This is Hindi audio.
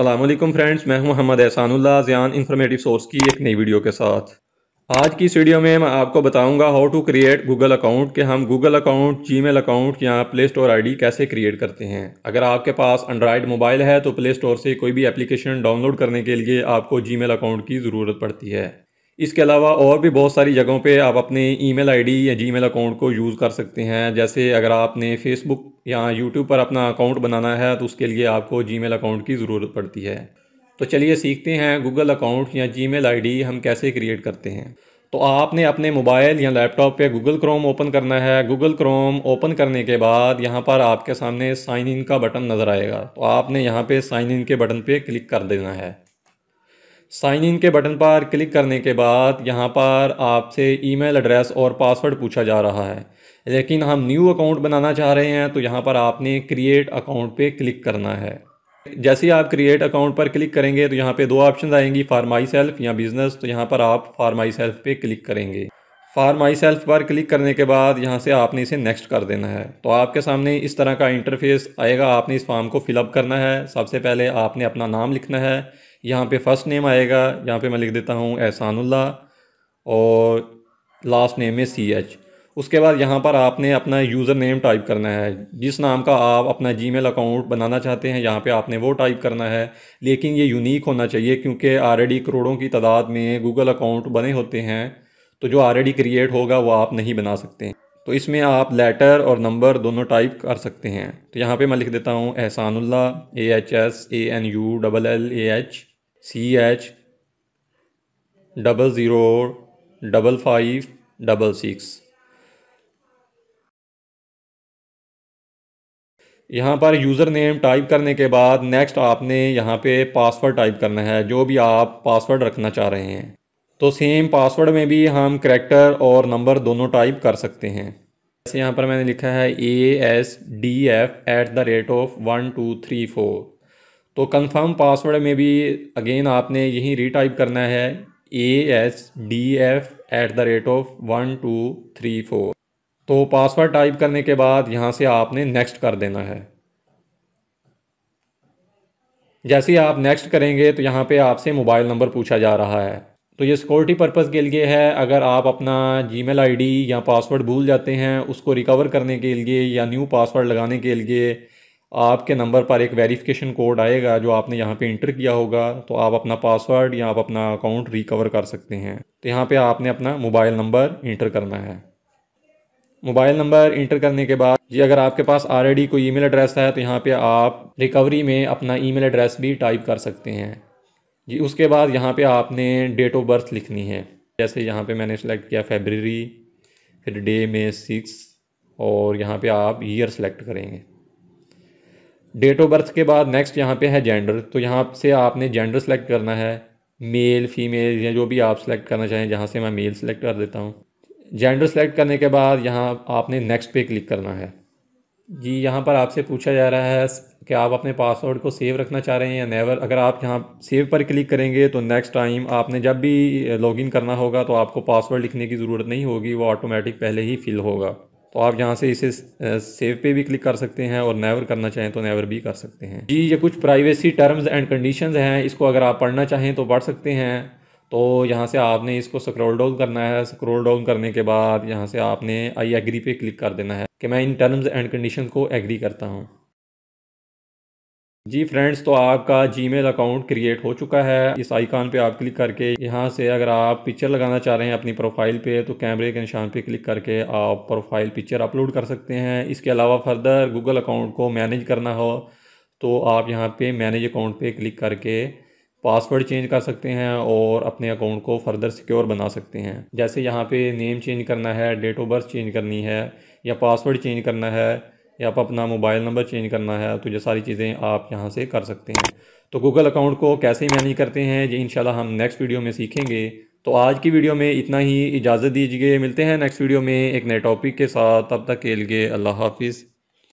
अल्लाम फ्रेंड्स मैं हूं मोहम्मद एहसानुल्ला जियान इन्फॉर्मेटिव सोर्स की एक नई वीडियो के साथ आज की इस वीडियो में मैं आपको बताऊंगा how to create Google account कि हम गूगल अकाउंट जीमेल अकाउंट या प्ले स्टोर डी कैसे क्रिएट करते हैं अगर आपके पास एंड्रॉयड मोबाइल है तो प्ले स्टोर से कोई भी एप्लीकेशन डाउनलोड करने के लिए आपको मेल अकाउंट की ज़रूरत पड़ती है इसके अलावा और भी बहुत सारी जगहों पे आप अपने ईमेल आईडी या जीमेल अकाउंट को यूज़ कर सकते हैं जैसे अगर आपने फेसबुक या यूट्यूब पर अपना अकाउंट बनाना है तो उसके लिए आपको जीमेल अकाउंट की ज़रूरत पड़ती है तो चलिए सीखते हैं गूगल अकाउंट या जीमेल आईडी हम कैसे क्रिएट करते हैं तो आपने अपने मोबाइल या लैपटॉप पर गूगल क्रोम ओपन करना है गूगल क्रोम ओपन करने के बाद यहाँ पर आपके सामने साइन इन का बटन नज़र आएगा तो आपने यहाँ पर साइन इन के बटन पर क्लिक कर देना है साइन इन के बटन पर क्लिक करने के बाद यहाँ पर आपसे ईमेल एड्रेस और पासवर्ड पूछा जा रहा है लेकिन हम न्यू अकाउंट बनाना चाह रहे हैं तो यहाँ पर आपने क्रिएट अकाउंट पे क्लिक करना है जैसे आप क्रिएट अकाउंट पर क्लिक करेंगे तो यहाँ पे दो ऑप्शन आएंगी फार माई सेल्फ या बिज़नेस तो यहाँ पर आप फार माई सेल्फ पर क्लिक करेंगे फार माई सेल्फ पर क्लिक करने के बाद यहाँ से आपने इसे नेक्स्ट कर देना है तो आपके सामने इस तरह का इंटरफेस आएगा आपने इस फॉर्म को फिलअप करना है सबसे पहले आपने अपना नाम लिखना है यहाँ पे फ़र्स्ट नेम आएगा यहाँ पे मैं लिख देता हूँ एहसानुल्ला और लास्ट नेम है सी एच उसके बाद यहाँ पर आपने अपना यूज़र नेम टाइप करना है जिस नाम का आप अपना जीमेल अकाउंट बनाना चाहते हैं यहाँ पे आपने वो टाइप करना है लेकिन ये यूनिक होना चाहिए क्योंकि ऑलरेडी करोड़ों की तादाद में गूगल अकाउंट बने होते हैं तो जो ऑलरेडी क्रिएट होगा वो आप नहीं बना सकते तो इसमें आप लेटर और नंबर दोनों टाइप कर सकते हैं तो यहाँ पर मैं लिख देता हूँ Ehsanullah A H S A N U double L A H C H double zero double five double six यहाँ पर यूज़र नेम टाइप करने के बाद नेक्स्ट आपने यहाँ पे पासवर्ड टाइप करना है जो भी आप पासवर्ड रखना चाह रहे हैं तो सेम पासवर्ड में भी हम करेक्टर और नंबर दोनों टाइप कर सकते हैं जैसे यहाँ पर मैंने लिखा है A S D F at the rate of one two three four तो कंफर्म पासवर्ड में भी अगेन आपने यही रीटाइप करना है A S D F at the rate of one two three four तो पासवर्ड टाइप करने के बाद यहाँ से आपने नेक्स्ट कर देना है जैसे ही आप नेक्स्ट करेंगे तो यहाँ पे आपसे मोबाइल नंबर पूछा जा रहा है तो ये सिक्योरिटी पर्पस के लिए है अगर आप अपना जीमेल आईडी या पासवर्ड भूल जाते हैं उसको रिकवर करने के लिए या न्यू पासवर्ड लगाने के लिए आपके नंबर पर एक वेरिफिकेशन कोड आएगा जो आपने यहाँ पे इंटर किया होगा तो आप अपना पासवर्ड या आप अपना अकाउंट रिकवर कर सकते हैं तो यहाँ पे आपने अपना मोबाइल नंबर इंटर करना है मोबाइल नंबर इंटर करने के बाद जी अगर आपके पास ऑलरेडी कोई ईमेल एड्रेस है तो यहाँ पे आप रिकवरी में अपना ईमेल एड्रेस भी टाइप कर सकते हैं जी उसके बाद यहाँ पर आपने डेट ऑफ बर्थ लिखनी है जैसे यहाँ पर मैंने सेलेक्ट किया फेबररी फिर डे में सिक्स और यहाँ पर आप ईयर सेलेक्ट करेंगे डेट ऑफ बर्थ के बाद नेक्स्ट यहाँ पे है जेंडर तो यहाँ से आपने जेंडर सेलेक्ट करना है मेल फीमेल या जो भी आप सेलेक्ट करना चाहें जहाँ से मैं मेल सेलेक्ट कर देता हूँ जेंडर सेलेक्ट करने के बाद यहाँ आपने नेक्स्ट पे क्लिक करना है जी यहाँ पर आपसे पूछा जा रहा है कि आप अपने पासवर्ड को सेव रखना चाह रहे हैं या नेवर अगर आप यहाँ सेव पर क्लिक करेंगे तो नेक्स्ट टाइम आपने जब भी लॉगिन eh, करना होगा तो आपको पासवर्ड लिखने की ज़रूरत नहीं होगी वो ऑटोमेटिक पहले ही फिल होगा तो आप यहाँ से इसे सेव पे भी क्लिक कर सकते हैं और नेवर करना चाहें तो नेवर भी कर सकते हैं जी ये कुछ प्राइवेसी टर्म्स एंड कंडीशंस हैं इसको अगर आप पढ़ना चाहें तो पढ़ सकते हैं तो यहाँ से आपने इसको स्क्रॉल डाउन करना है स्क्रॉल डाउन करने के बाद यहाँ से आपने आई एग्री पे क्लिक कर देना है कि मैं इन टर्म्स एंड कंडीशन को एग्री करता हूँ जी फ्रेंड्स तो आपका जीमेल अकाउंट क्रिएट हो चुका है इस आइकान पे आप क्लिक करके यहाँ से अगर आप पिक्चर लगाना चाह रहे हैं अपनी प्रोफाइल पे तो कैमरे के निशान पे क्लिक करके आप प्रोफाइल पिक्चर अपलोड कर सकते हैं इसके अलावा फर्दर गूगल अकाउंट को मैनेज करना हो तो आप यहाँ पे मैनेज अकाउंट पे क्लिक करके पासवर्ड चेंज कर सकते हैं और अपने अकाउंट को फर्दर सिक्योर बना सकते हैं जैसे यहाँ पे नेम चेंज करना है डेट ऑफ बर्थ चेंज करनी है या पासवर्ड चेंज करना है या आप अपना मोबाइल नंबर चेंज करना है तो ये सारी चीज़ें आप यहाँ से कर सकते हैं तो गूगल अकाउंट को कैसे मैनेज करते हैं ये इन हम नेक्स्ट वीडियो में सीखेंगे तो आज की वीडियो में इतना ही इजाज़त दीजिए मिलते हैं नेक्स्ट वीडियो में एक नए टॉपिक के साथ तब तक के लिए अल्लाह हाफिज़